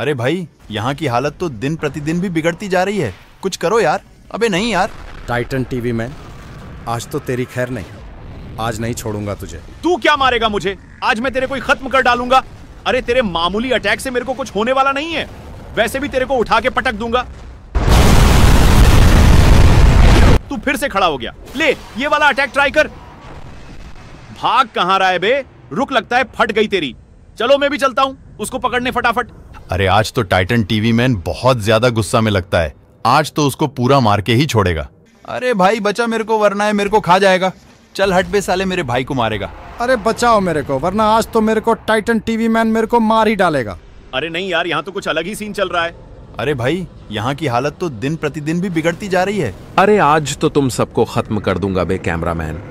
अरे भाई यहाँ की हालत तो दिन प्रतिदिन भी बिगड़ती जा रही है कुछ करो यार अबे नहीं यार टाइटन टीवी मैन आज तो तेरी खैर नहीं आज नहीं छोड़ूंगा तुझे तू क्या मारेगा मुझे आज मैं तेरे कोई खत्म कर डालूंगा अरे तेरे मामूली अटैक से मेरे को कुछ होने वाला नहीं है वैसे भी तेरे को उठा के पटक दूंगा तू फिर से खड़ा हो गया ले ये वाला अटैक ट्राई कर भाग कहां रहा है बे रुक लगता है फट गई तेरी चलो मैं भी चलता हूं उसको पकड़ने फटाफट अरे आज तो टाइटन टीवी मैन बहुत ज्यादा गुस्सा में लगता है आज तो उसको पूरा मार के ही छोड़ेगा अरे भाई बचा मेरे को वरना है मेरे को खा जाएगा चल हट बे साले मेरे भाई को मारेगा अरे बचाओ मेरे को वरना आज तो मेरे को टाइटन टीवी मैन मेरे को मार ही डालेगा अरे नहीं यार यहाँ तो कुछ अलग ही सीन चल रहा है अरे भाई यहाँ की हालत तो दिन प्रतिदिन भी बिगड़ती जा रही है अरे आज तो तुम सबको खत्म कर दूंगा बे कैमरामैन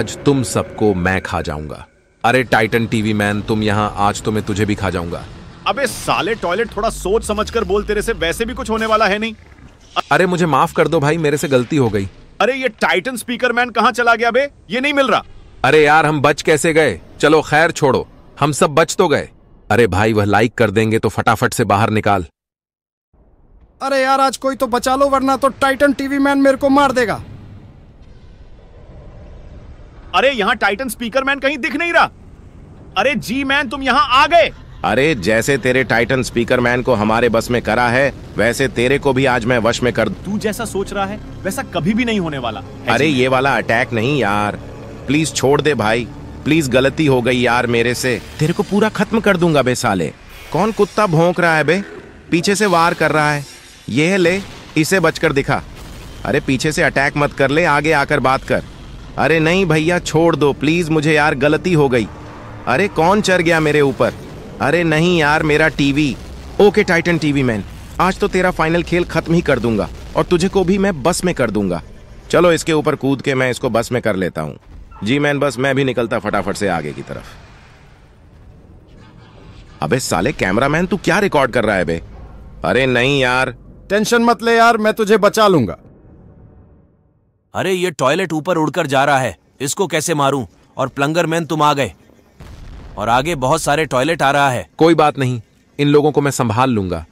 आज तुम सबको मैं खा जाऊंगा अरे टाइटन टीवी मैन तुम यहाँ आज तो मैं तुझे भी खा जाऊंगा अबे साले टॉयलेट थोड़ा सोच समझ कर बोल तेरे से वैसे भी कुछ होने वाला है नहीं अरे मुझे माफ कर दो भाई मेरे से गलती हो गई अरे ये टाइटन स्पीकर मैन कहाँ चला गया बे ये नहीं मिल रहा अरे यार हम बच कैसे गए चलो खैर छोड़ो हम सब बच तो गए अरे भाई वह लाइक कर देंगे तो फटाफट से बाहर निकाल अरे यार आज कोई तो बचा लो वरना तो टाइटन टीवी मैन मेरे को मार देगा अरे यहाँ टाइटन स्पीकर मैन कहीं दिख नहीं रहा अरे जी मैन तुम यहाँ आ गए अरे जैसे तेरे टाइटन स्पीकर मैन को हमारे बस में करा है वैसे तेरे को भी आज मैं वश में कर तू जैसा सोच रहा है वैसा कभी भी नहीं होने वाला अरे ये वाला अटैक नहीं यार प्लीज छोड़ दे भाई प्लीज गलती हो गई यार मेरे से तेरे को पूरा खत्म कर दूंगा बे साले कौन कुत्ता भोंक रहा है बे पीछे से वार कर रहा है ये ले इसे बचकर दिखा अरे पीछे से अटैक मत कर ले आगे आकर बात कर अरे नहीं भैया छोड़ दो प्लीज मुझे यार गलती हो गई अरे कौन चढ़ गया मेरे ऊपर अरे नहीं यार मेरा TV okay Titan TV man आज तो तेरा फाइनल खेल खत्म ही कर दूंगा और तुझे को भी मैं बस में कर दूंगा चलो इसके ऊपर कूद के मैं इसको बस में कर लेता हूँ जी मैन बस मैं भी निकलता फटाफट से आगे की तरफ अबे साले कैमरामैन तू क्या रिकॉर्ड कर रहा है बे अरे नहीं यार टेंशन मत ले यार मैं तुझे बचा लूंगा अरे ये टॉयलेट ऊपर उड़कर जा रहा है इसको कैसे मारूं और प्लंगर मैन तुम आ गए और आगे बहुत सारे टॉयलेट आ रहा है कोई बात नहीं इन लोगों को मैं संभाल लूंगा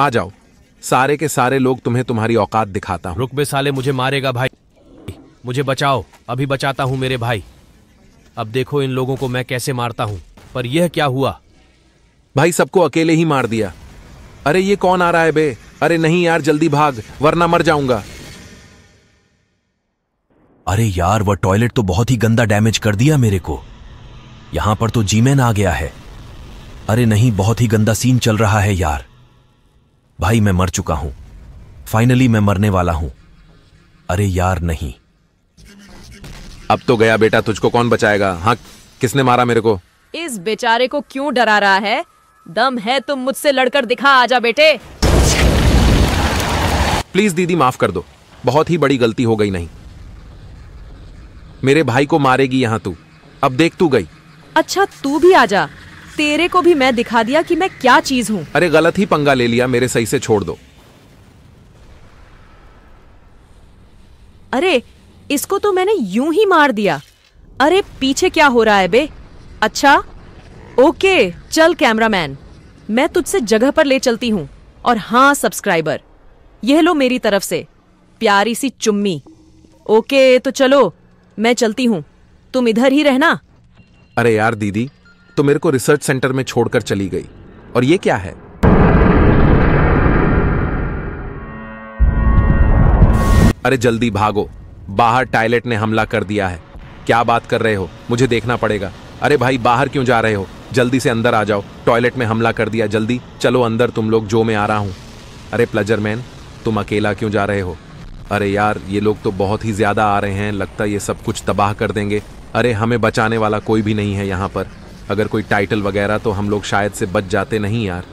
आ जाओ सारे के सारे लोग तुम्हें तुम्हारी औकात दिखाता हूँ रुकबे साले मुझे मारेगा भाई मुझे बचाओ अभी बचाता हूँ मेरे भाई अब देखो इन लोगों को मैं कैसे मारता हूँ पर यह क्या हुआ भाई सबको अकेले ही मार दिया अरे ये कौन आ रहा है बे अरे नहीं यार जल्दी भाग वरना मर जाऊंगा अरे यार वह टॉयलेट तो बहुत ही गंदा डैमेज कर दिया मेरे को यहां पर तो जीमैन आ गया है अरे नहीं बहुत ही गंदा सीन चल रहा है यार भाई मैं मर चुका हूं फाइनली मैं मरने वाला हूं अरे यार नहीं अब तो गया बेटा तुझको कौन बचाएगा हाँ किसने मारा मेरे को इस बेचारे को क्यों डरा रहा है दम है तुम मुझसे लड़कर दिखा आजा बेटे प्लीज दीदी माफ कर दो बहुत ही बड़ी गलती हो गई नहीं मेरे भाई को मारेगी यहां तू अब देख तू गई अच्छा तू भी आ जा तेरे को भी मैं दिखा दिया कि मैं क्या चीज हूँ अरे गलत ही पंगा ले लिया मेरे सही से छोड़ दो अरे इसको तो मैंने यूं ही मार दिया अरे पीछे क्या हो रहा है बे अच्छा ओके चल कैमरामैन मैं तुझसे जगह पर ले चलती हूँ और हाँ सब्सक्राइबर यह लो मेरी तरफ से प्यारी सी चुम्मी ओके तो चलो मैं चलती हूँ तुम इधर ही रहना अरे यार दीदी तो मेरे को रिसर्च सेंटर में छोड़कर चली गई और ये क्या है अरे जल्दी भागो बाहर टॉयलेट ने हमला कर दिया है क्या बात कर रहे हो मुझे देखना पड़ेगा अरे भाई बाहर क्यों जा रहे हो जल्दी से अंदर आ जाओ टॉयलेट में हमला कर दिया जल्दी चलो अंदर तुम लोग जो मैं आ रहा हूँ अरे प्लजर मैन तुम अकेला क्यों जा रहे हो अरे यार ये लोग तो बहुत ही ज़्यादा आ रहे हैं लगता है ये सब कुछ तबाह कर देंगे अरे हमें बचाने वाला कोई भी नहीं है यहाँ पर अगर कोई टाइटल वगैरह तो हम लोग शायद से बच जाते नहीं यार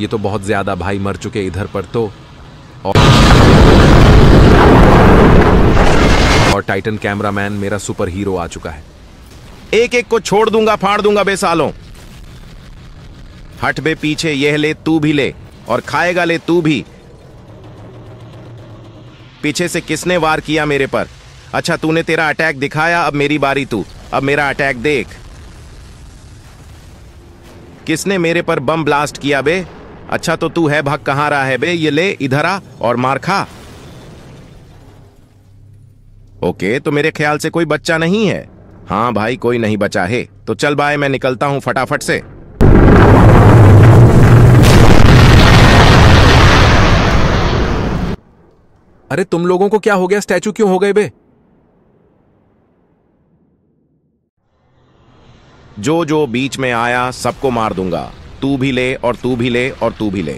ये तो बहुत ज़्यादा भाई मर चुके इधर पर तो और, और टाइटन कैमरामैन मेरा सुपर हीरो आ चुका है एक एक को छोड़ दूंगा फाड़ दूंगा बेसालों हट बे पीछे यह ले तू भी ले और खाएगा ले तू भी पीछे से किसने वार किया मेरे पर अच्छा तूने तेरा अटैक दिखाया अब मेरी बारी तू अब मेरा अटैक देख किसने मेरे पर बम ब्लास्ट किया बे अच्छा तो तू है भाग कहां रहा है बे ये ले इधर आ और मार खा ओके तो मेरे ख्याल से कोई बच्चा नहीं है हाँ भाई कोई नहीं बचा है तो चल भाई मैं निकलता हूं फटाफट से अरे तुम लोगों को क्या हो गया स्टैचू क्यों हो गए बे जो जो बीच में आया सबको मार दूंगा तू भी ले और तू भी ले और तू भी ले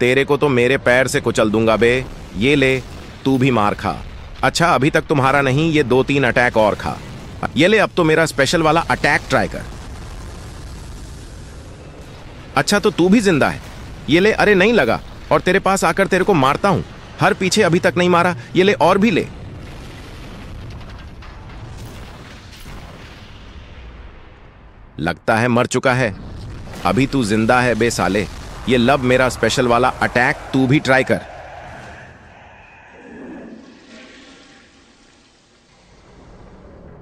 तेरे को तो मेरे पैर से कुचल दूंगा बे ये ले तू भी मार खा अच्छा अभी तक तुम्हारा नहीं ये दो तीन अटैक और खा ये ले अब तो मेरा स्पेशल वाला अटैक ट्राई कर अच्छा तो तू भी जिंदा है ये ले अरे नहीं लगा और तेरे पास आकर तेरे को मारता हूं हर पीछे अभी तक नहीं मारा ये ले और भी ले लगता है मर चुका है अभी तू जिंदा है बे साले ये लव मेरा स्पेशल वाला अटैक तू भी ट्राई कर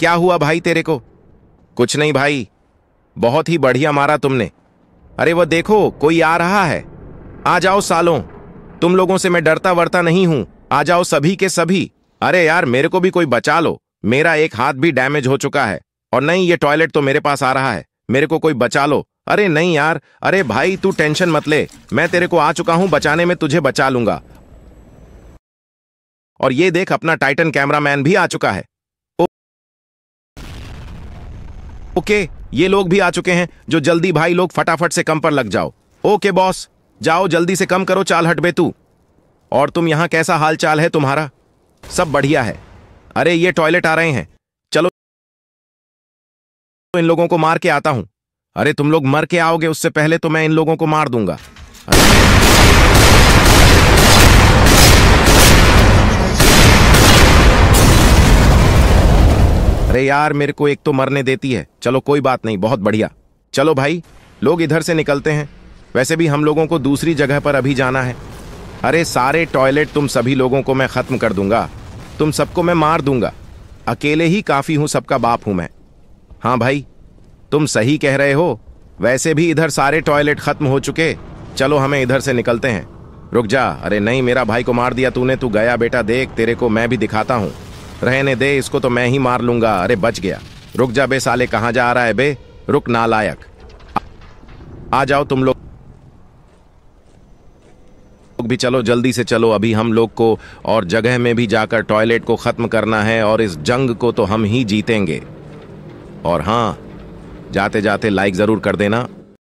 क्या हुआ भाई तेरे को कुछ नहीं भाई बहुत ही बढ़िया मारा तुमने अरे वो देखो कोई आ रहा है आ जाओ सालों तुम लोगों से मैं डरता वरता नहीं हूं आ जाओ सभी के सभी अरे यार मेरे को भी कोई बचा लो मेरा एक हाथ भी डैमेज हो चुका है और नहीं ये टॉयलेट तो मेरे पास आ रहा है मेरे को कोई बचा लो अरे नहीं यार अरे भाई तू टेंशन मत ले मैं तेरे को आ चुका हूं बचाने में तुझे बचा लूंगा और ये देख अपना टाइटन कैमरामैन भी आ चुका है ओ, ओके ये लोग भी आ चुके हैं जो जल्दी भाई लोग फटाफट से कम पर लग जाओ ओके बॉस जाओ जल्दी से कम करो चाल हट बे तू और तुम यहां कैसा हाल चाल है तुम्हारा सब बढ़िया है अरे ये टॉयलेट आ रहे हैं तो इन लोगों को मार के आता हूं अरे तुम लोग मर के आओगे उससे पहले तो मैं इन लोगों को मार दूंगा अरे यार मेरे को एक तो मरने देती है चलो कोई बात नहीं बहुत बढ़िया चलो भाई लोग इधर से निकलते हैं वैसे भी हम लोगों को दूसरी जगह पर अभी जाना है अरे सारे टॉयलेट तुम सभी लोगों को मैं खत्म कर दूंगा तुम सबको मैं मार दूंगा अकेले ही काफी हूं सबका बाप हूं मैं हाँ भाई तुम सही कह रहे हो वैसे भी इधर सारे टॉयलेट खत्म हो चुके चलो हमें इधर से निकलते हैं रुक जा अरे नहीं मेरा भाई को मार दिया तूने तू गया बेटा देख तेरे को मैं भी दिखाता हूँ रहने दे इसको तो मैं ही मार लूंगा अरे बच गया रुक जा बे साले कहाँ जा रहा है बे रुक नालायक आ जाओ तुम लोग भी चलो जल्दी से चलो अभी हम लोग को और जगह में भी जाकर टॉयलेट को खत्म करना है और इस जंग को तो हम ही जीतेंगे और हाँ जाते जाते लाइक ज़रूर कर देना